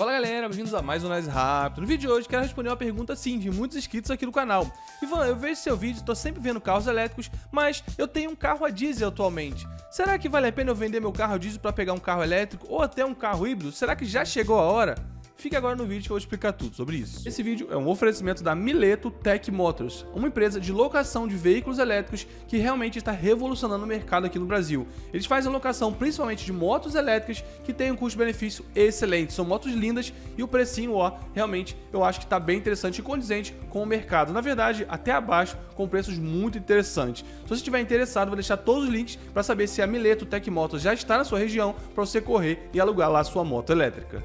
Fala galera, bem-vindos a mais um Nice Rápido. No vídeo de hoje quero responder uma pergunta sim de muitos inscritos aqui no canal. Ivan, eu vejo seu vídeo, tô sempre vendo carros elétricos, mas eu tenho um carro a diesel atualmente. Será que vale a pena eu vender meu carro a diesel para pegar um carro elétrico ou até um carro híbrido? Será que já chegou a hora? Fique agora no vídeo que eu vou explicar tudo sobre isso. Esse vídeo é um oferecimento da Mileto Tech Motors, uma empresa de locação de veículos elétricos que realmente está revolucionando o mercado aqui no Brasil. Eles fazem locação principalmente de motos elétricas que tem um custo-benefício excelente. São motos lindas e o precinho, ó, realmente eu acho que está bem interessante e condizente com o mercado. Na verdade, até abaixo, com preços muito interessantes. Então, se você estiver interessado, vou deixar todos os links para saber se a Mileto Tech Motors já está na sua região para você correr e alugar lá sua moto elétrica.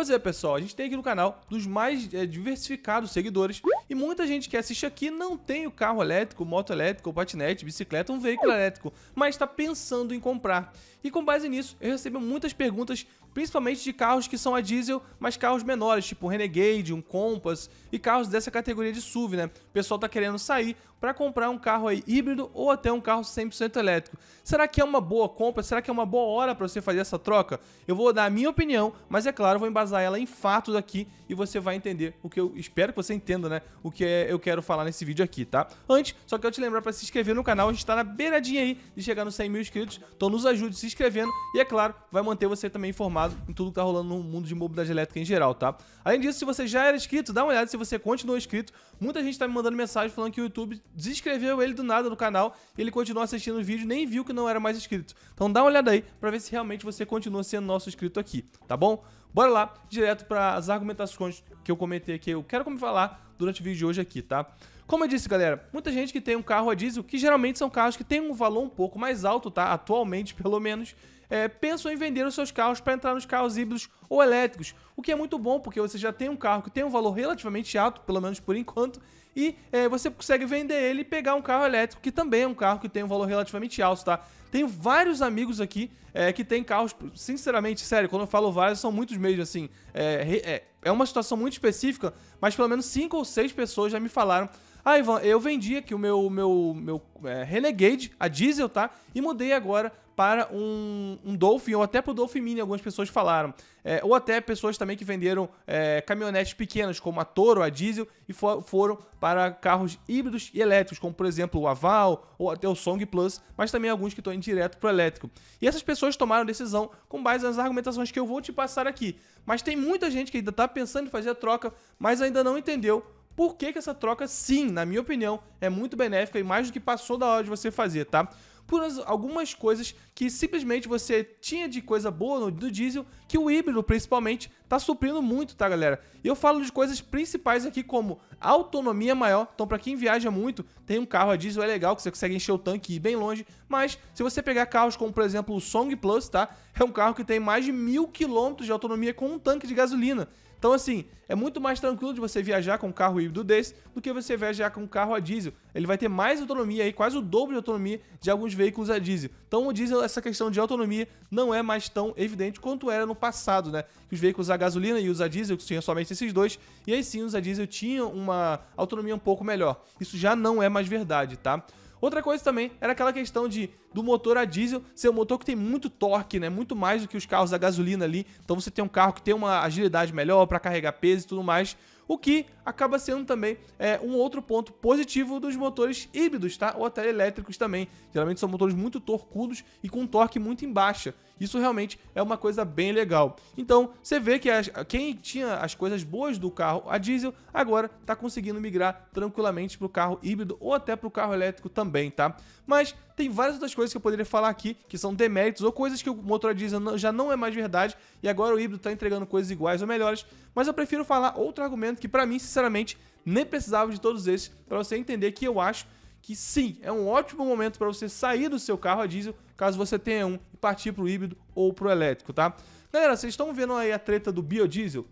Pois é, pessoal, a gente tem aqui no canal dos mais é, diversificados seguidores e muita gente que assiste aqui não tem o carro elétrico, moto elétrica, patinete, bicicleta, um veículo elétrico, mas está pensando em comprar. E com base nisso, eu recebo muitas perguntas, principalmente de carros que são a diesel, mas carros menores, tipo Renegade, um Compass e carros dessa categoria de SUV, né? O pessoal tá querendo sair para comprar um carro aí híbrido ou até um carro 100% elétrico. Será que é uma boa compra? Será que é uma boa hora para você fazer essa troca? Eu vou dar a minha opinião, mas é claro, vou embasar ela em fatos aqui e você vai entender o que eu espero que você entenda, né? O que é, eu quero falar nesse vídeo aqui, tá? Antes, só quero te lembrar para se inscrever no canal, a gente tá na beiradinha aí de chegar nos 100 mil inscritos, então nos ajude se inscrevendo e, é claro, vai manter você também informado em tudo que tá rolando no mundo de mobilidade elétrica em geral, tá? Além disso, se você já era inscrito, dá uma olhada se você continua inscrito. Muita gente tá me mandando mensagem falando que o YouTube desinscreveu ele do nada no canal e ele continuou assistindo o vídeo, nem viu que não era mais inscrito. Então dá uma olhada aí para ver se realmente você continua sendo nosso inscrito aqui, tá bom? Bora lá, direto para as argumentações que eu comentei aqui, eu quero como falar durante o vídeo de hoje aqui, tá? Como eu disse, galera, muita gente que tem um carro a diesel, que geralmente são carros que têm um valor um pouco mais alto, tá? Atualmente, pelo menos, é, pensam em vender os seus carros para entrar nos carros híbridos ou elétricos, o que é muito bom porque você já tem um carro que tem um valor relativamente alto, pelo menos por enquanto, e é, você consegue vender ele e pegar um carro elétrico, que também é um carro que tem um valor relativamente alto, tá? Tenho vários amigos aqui é, que tem carros, sinceramente, sério, quando eu falo vários, são muitos mesmo, assim. É, é, é uma situação muito específica, mas pelo menos cinco ou seis pessoas já me falaram ah, Ivan, eu vendi aqui o meu, meu, meu é, Renegade, a diesel, tá? E mudei agora para um, um Dolphin, ou até para o Dolphin Mini, algumas pessoas falaram. É, ou até pessoas também que venderam é, caminhonetes pequenas, como a Toro, a diesel, e for, foram para carros híbridos e elétricos, como por exemplo o Aval, ou até o Song Plus, mas também alguns que estão indo direto para o elétrico. E essas pessoas tomaram decisão com base nas argumentações que eu vou te passar aqui. Mas tem muita gente que ainda está pensando em fazer a troca, mas ainda não entendeu por que, que essa troca, sim, na minha opinião, é muito benéfica e mais do que passou da hora de você fazer, tá? por algumas coisas que simplesmente você tinha de coisa boa no, diesel, que o híbrido principalmente tá suprindo muito, tá, galera? E eu falo de coisas principais aqui como autonomia maior. Então, para quem viaja muito, tem um carro a diesel é legal que você consegue encher o tanque e ir bem longe, mas se você pegar carros como, por exemplo, o Song Plus, tá? É um carro que tem mais de mil quilômetros de autonomia com um tanque de gasolina. Então, assim, é muito mais tranquilo de você viajar com um carro híbrido desse do que você viajar com um carro a diesel. Ele vai ter mais autonomia aí, quase o dobro de autonomia de alguns veículos a diesel. Então, o diesel, essa questão de autonomia não é mais tão evidente quanto era no passado, né? Que os veículos a gasolina e os a diesel que tinham somente esses dois, e aí sim os a diesel tinham uma autonomia um pouco melhor. Isso já não é mais verdade, tá? Outra coisa também era aquela questão de do motor a diesel ser um motor que tem muito torque, né? Muito mais do que os carros a gasolina ali. Então você tem um carro que tem uma agilidade melhor para carregar peso e tudo mais o que acaba sendo também é, um outro ponto positivo dos motores híbridos, tá? Ou até elétricos também. Geralmente são motores muito torcudos e com torque muito em baixa. Isso realmente é uma coisa bem legal. Então, você vê que as, quem tinha as coisas boas do carro a diesel, agora está conseguindo migrar tranquilamente para o carro híbrido ou até para o carro elétrico também, tá? Mas tem várias outras coisas que eu poderia falar aqui, que são deméritos ou coisas que o motor a diesel já não é mais verdade e agora o híbrido está entregando coisas iguais ou melhores, mas eu prefiro falar outro argumento que para mim, sinceramente, nem precisava de todos esses para você entender que eu acho que sim, é um ótimo momento para você sair do seu carro a diesel, caso você tenha um, e partir para o híbrido ou para o elétrico, tá? Galera, vocês estão vendo aí a treta do biodiesel?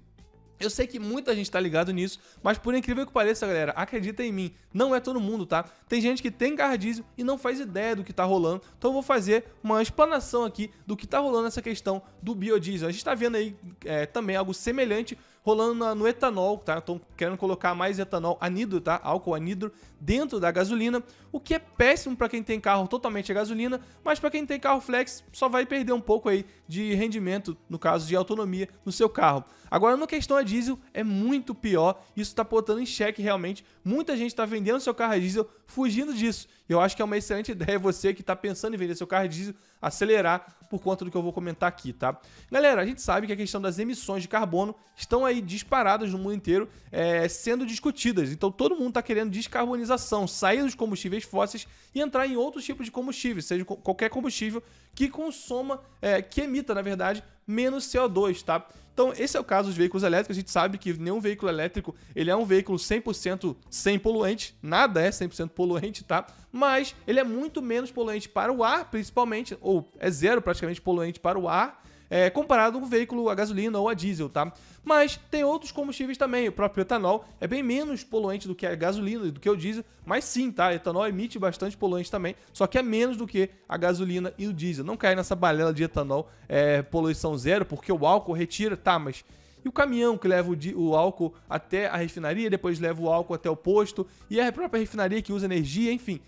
Eu sei que muita gente tá ligado nisso, mas por incrível que pareça, galera, acredita em mim, não é todo mundo, tá? Tem gente que tem carro a diesel e não faz ideia do que tá rolando, então eu vou fazer uma explanação aqui do que tá rolando essa questão do biodiesel. A gente tá vendo aí é, também algo semelhante rolando no etanol, tá? Estão querendo colocar mais etanol anidro, tá? Álcool anidro dentro da gasolina, o que é péssimo para quem tem carro totalmente a gasolina, mas para quem tem carro flex só vai perder um pouco aí de rendimento, no caso de autonomia no seu carro. Agora, na questão a diesel é muito pior, isso está botando em xeque realmente. Muita gente está vendendo seu carro a diesel fugindo disso. Eu acho que é uma excelente ideia você que está pensando em vender seu carro a diesel acelerar por conta do que eu vou comentar aqui, tá? Galera, a gente sabe que a questão das emissões de carbono estão aí disparadas no mundo inteiro é, sendo discutidas. Então todo mundo está querendo descarbonização, sair dos combustíveis fósseis e entrar em outros tipos de combustíveis, seja qualquer combustível que consoma, é, que emita, na verdade, menos CO2, tá? Então, esse é o caso dos veículos elétricos. A gente sabe que nenhum veículo elétrico, ele é um veículo 100% sem poluente. Nada é 100% poluente, tá? Mas ele é muito menos poluente para o ar, principalmente, ou é zero praticamente poluente para o ar é, comparado com um veículo a gasolina ou a diesel, tá? Mas tem outros combustíveis também. O próprio etanol é bem menos poluente do que a gasolina e do que o diesel, mas sim, tá? O etanol emite bastante poluente também, só que é menos do que a gasolina e o diesel. Não cai nessa balela de etanol é, poluição zero, porque o álcool retira, tá? Mas e o caminhão que leva o, álcool até a refinaria, depois leva o álcool até o posto, e a própria refinaria que usa energia, enfim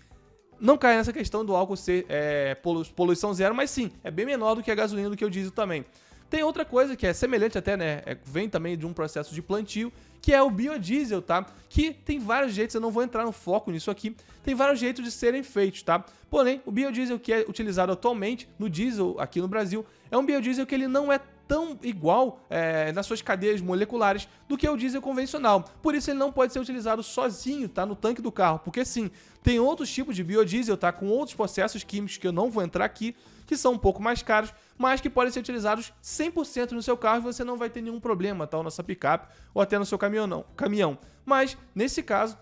não cai nessa questão do álcool ser é, poluição zero, mas sim, é bem menor do que a gasolina do que o diesel também. Tem outra coisa que é semelhante até, né? É, vem também de um processo de plantio, que é o biodiesel, tá? Que tem vários jeitos, eu não vou entrar no foco nisso aqui, tem vários jeitos de serem feitos, tá? Porém, o biodiesel que é utilizado atualmente no diesel aqui no Brasil é um biodiesel que ele não é tão igual é, nas suas cadeias moleculares do que o diesel convencional. Por isso ele não pode ser utilizado sozinho, tá? No tanque do carro, porque sim, tem outros tipos de biodiesel, tá? Com outros processos químicos que eu não vou entrar aqui, que são um pouco mais caros, mas que podem ser utilizados 100% no seu carro e você não vai ter nenhum problema, tá? Ou na sua picape, ou até no seu caminhão, não, caminhão. Mas, nesse caso,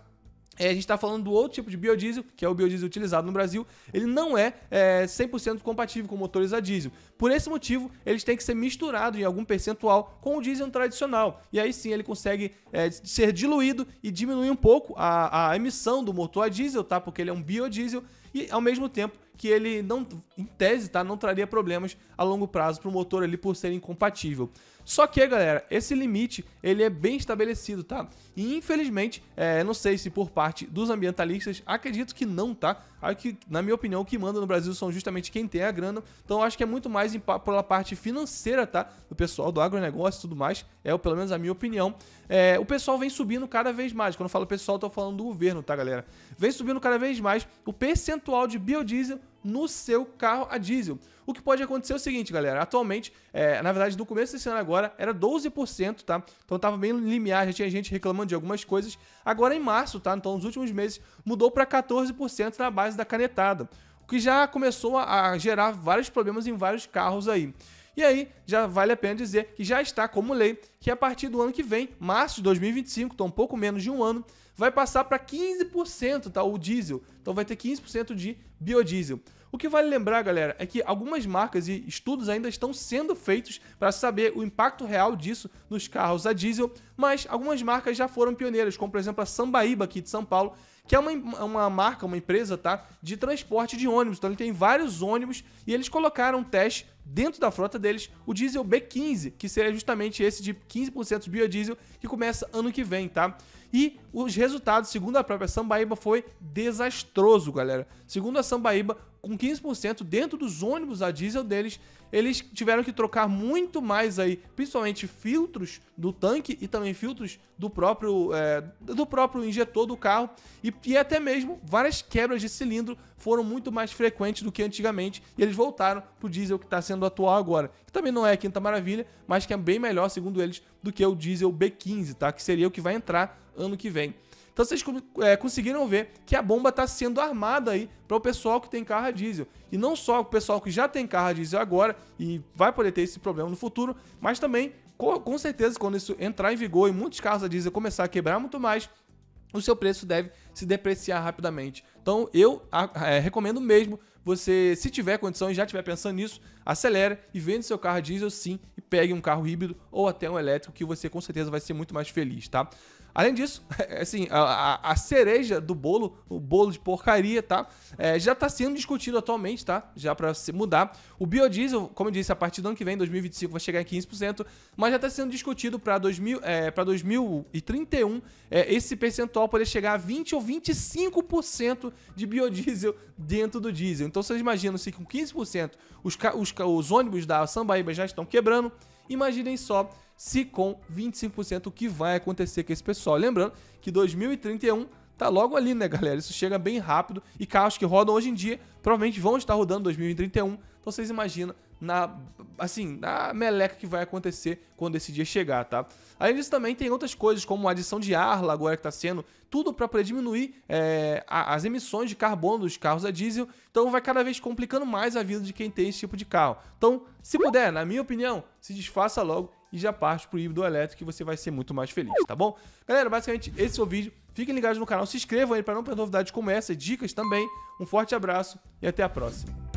é, a gente está falando do outro tipo de biodiesel, que é o biodiesel utilizado no Brasil, ele não é, é 100% compatível com motores a diesel. Por esse motivo, eles têm que ser misturados em algum percentual com o diesel tradicional. E aí sim ele consegue é, ser diluído e diminuir um pouco a, a emissão do motor a diesel, tá? porque ele é um biodiesel, e ao mesmo tempo que ele não, em tese, tá, não traria problemas a longo prazo para o motor ali por ser incompatível. Só que, galera, esse limite ele é bem estabelecido, tá? E infelizmente, é, não sei se por parte dos ambientalistas, acredito que não, tá? Aqui, na minha opinião, o que manda no Brasil são justamente quem tem a grana. Então, acho que é muito mais pela parte financeira, tá? Do pessoal do agronegócio e tudo mais. É, pelo menos a minha opinião. É, o pessoal vem subindo cada vez mais. Quando eu falo pessoal, eu tô falando do governo, tá, galera? Vem subindo cada vez mais o percentual de biodiesel no seu carro a diesel. O que pode acontecer é o seguinte, galera. Atualmente, é, na verdade, no começo desse ano agora, era 12%, tá? Então tava bem limiar, já tinha gente reclamando de algumas coisas. Agora em março, tá? Então nos últimos meses, mudou para 14% na base da canetada. O que já começou a, a gerar vários problemas em vários carros aí. E aí, já vale a pena dizer que já está como lei que a partir do ano que vem, março de 2025, então um pouco menos de um ano, vai passar para 15% tá, o diesel. Então vai ter 15% de biodiesel. O que vale lembrar, galera, é que algumas marcas e estudos ainda estão sendo feitos para saber o impacto real disso nos carros a diesel, mas algumas marcas já foram pioneiras, como por exemplo a Sambaíba aqui de São Paulo, que é uma, uma marca, uma empresa, tá? De transporte de ônibus. Então ele tem vários ônibus e eles colocaram um teste dentro da frota deles o diesel B15, que seria justamente esse de 15% biodiesel que começa ano que vem, tá? E os resultados, segundo a própria Sambaíba, foi desastroso, galera. Segundo a Sambaíba, com 15% dentro dos ônibus a diesel deles, eles tiveram que trocar muito mais aí, principalmente filtros do tanque e também filtros do próprio, é, do próprio injetor do carro. E e até mesmo várias quebras de cilindro foram muito mais frequentes do que antigamente e eles voltaram pro diesel que está sendo atual agora, que também não é a quinta maravilha, mas que é bem melhor, segundo eles, do que o diesel B15, tá? Que seria o que vai entrar ano que vem. Então vocês é, conseguiram ver que a bomba está sendo armada aí para o pessoal que tem carro a diesel. E não só o pessoal que já tem carro a diesel agora e vai poder ter esse problema no futuro, mas também, com, com certeza, quando isso entrar em vigor e muitos carros a diesel começar a quebrar muito mais, o seu preço deve se depreciar rapidamente. Então eu é, recomendo mesmo você, se tiver condição e já estiver pensando nisso, acelere e vende seu carro diesel sim e pegue um carro híbrido ou até um elétrico que você com certeza vai ser muito mais feliz, tá? Além disso, é assim, a, a, a, cereja do bolo, o bolo de porcaria, tá? É, já está sendo discutido atualmente, tá? Já para se mudar. O biodiesel, como eu disse, a partir do ano que vem, 2025, vai chegar em 15%, mas já está sendo discutido para é, 2031 é, esse percentual poder chegar a 20 ou 25% de biodiesel dentro do diesel. Então vocês imaginam se com 15% os, os, os ônibus da Sambaíba já estão quebrando, Imaginem só se com 25% o que vai acontecer com esse pessoal. Lembrando que 2031 tá logo ali, né, galera? Isso chega bem rápido e carros que rodam hoje em dia provavelmente vão estar rodando 2031. Então vocês imaginam na assim, na meleca que vai acontecer quando esse dia chegar, tá? Além disso, também tem outras coisas, como a adição de arla agora que está sendo, tudo para poder diminuir é, as emissões de carbono dos carros a diesel. Então vai cada vez complicando mais a vida de quem tem esse tipo de carro. Então, se puder, na minha opinião, se desfaça logo e já parte pro híbrido elétrico que você vai ser muito mais feliz, tá bom? Galera, basicamente esse foi é o vídeo. Fiquem ligados no canal, se inscrevam aí para não perder novidades como essa, dicas também. Um forte abraço e até a próxima.